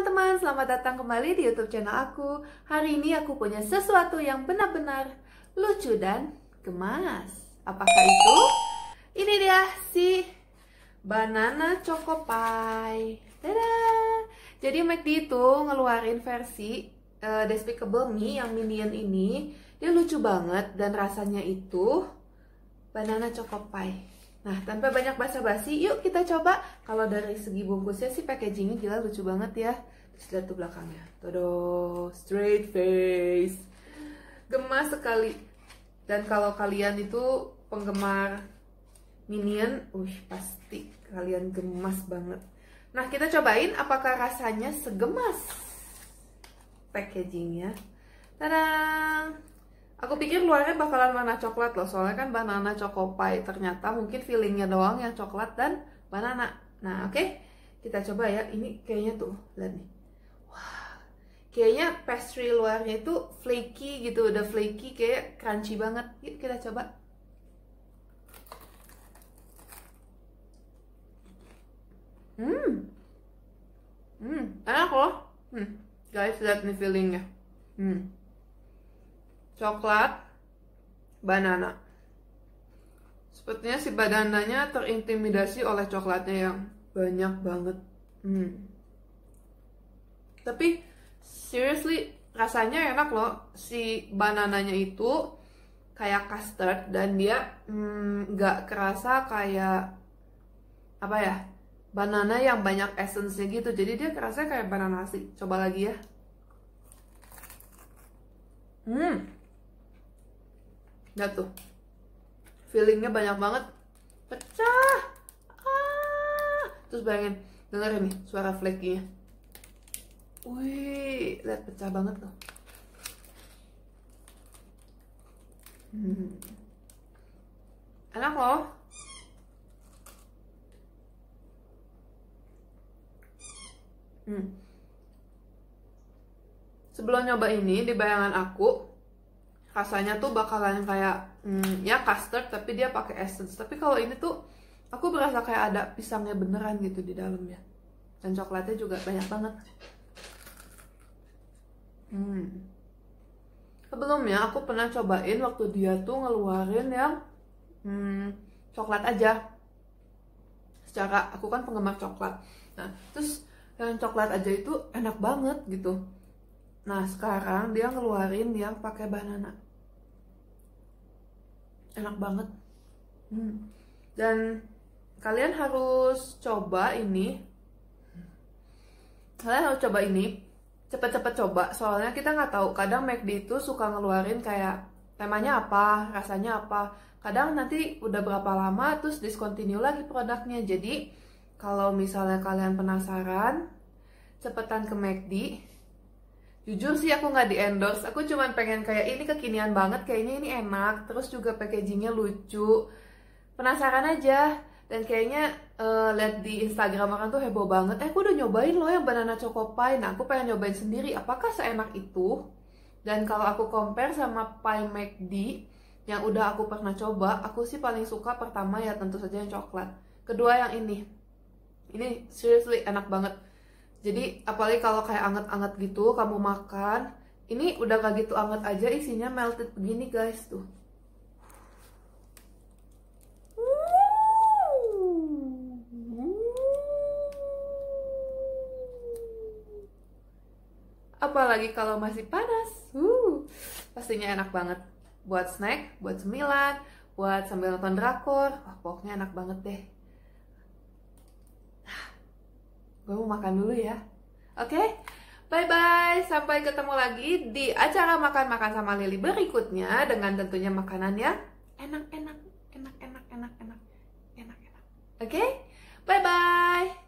teman-teman, selamat datang kembali di YouTube channel aku. Hari ini aku punya sesuatu yang benar-benar lucu dan gemas. Apakah itu? Ini dia si banana choco pie. Dadah. Jadi McD itu ngeluarin versi uh, Despicable Me yang minion ini. Dia lucu banget dan rasanya itu banana choco pie. Nah, tanpa banyak basa-basi, yuk kita coba. Kalau dari segi bungkusnya sih packagingnya gila lucu banget ya. Terus lihat tuh belakangnya. Todo, straight face. Gemas sekali. Dan kalau kalian itu penggemar Minion, wih pasti kalian gemas banget. Nah, kita cobain apakah rasanya segemas packagingnya. Tadang! Aku pikir luarnya bakalan warna coklat loh, soalnya kan banana choco pie. Ternyata mungkin feelingnya doang yang coklat dan banana. Nah, oke. Okay. Kita coba ya. Ini kayaknya tuh, lihat nih. Wah. Kayaknya pastry luarnya itu flaky gitu, udah flaky kayak crunchy banget. Yuk kita coba. Hmm. Hmm, enak loh. Hmm. Guys, lihat nih feelingnya. Hmm coklat, banana. Sepertinya si badananya terintimidasi oleh coklatnya yang banyak banget. Hmm. Tapi seriously rasanya enak loh si banananya itu kayak custard dan dia hmm, nggak hmm, kerasa kayak apa ya banana yang banyak essence-nya gitu jadi dia kerasa kayak banana asli coba lagi ya hmm Nah tuh, feelingnya banyak banget. Pecah. Ah. Terus bayangin, Dengerin nih suara flakinya. Wih, lihat pecah banget loh. Hmm. Enak loh. Hmm. Sebelum nyoba ini di bayangan aku, rasanya tuh bakalan kayak hmm, ya custard tapi dia pakai essence tapi kalau ini tuh aku berasa kayak ada pisangnya beneran gitu di dalamnya dan coklatnya juga banyak banget hmm. sebelumnya aku pernah cobain waktu dia tuh ngeluarin yang hmm, coklat aja secara aku kan penggemar coklat nah terus yang coklat aja itu enak banget gitu Nah sekarang dia ngeluarin yang pakai banana. Enak banget. Hmm. Dan kalian harus coba ini. Kalian harus coba ini. Cepet-cepet coba. Soalnya kita nggak tahu. Kadang McD itu suka ngeluarin kayak temanya apa, rasanya apa. Kadang nanti udah berapa lama terus discontinue lagi produknya. Jadi kalau misalnya kalian penasaran, cepetan ke McD Jujur sih aku nggak di endorse, aku cuman pengen kayak ini kekinian banget, kayaknya ini enak, terus juga packagingnya lucu. Penasaran aja, dan kayaknya uh, lihat di Instagram orang tuh heboh banget. Eh aku udah nyobain loh yang banana choco pie, nah aku pengen nyobain sendiri, apakah seenak itu? Dan kalau aku compare sama pie McD yang udah aku pernah coba, aku sih paling suka pertama ya tentu saja yang coklat. Kedua yang ini, ini seriously enak banget jadi apalagi kalau kayak anget-anget gitu kamu makan ini udah gak gitu anget aja isinya melted begini guys tuh apalagi kalau masih panas uh, pastinya enak banget buat snack buat cemilan buat sambil nonton drakor wah pokoknya enak banget deh gue mau makan dulu ya. Oke? Okay? Bye-bye, sampai ketemu lagi di acara makan-makan sama Lili berikutnya dengan tentunya makanan yang enak-enak, enak-enak, enak-enak, enak-enak. Oke? Okay? Bye-bye!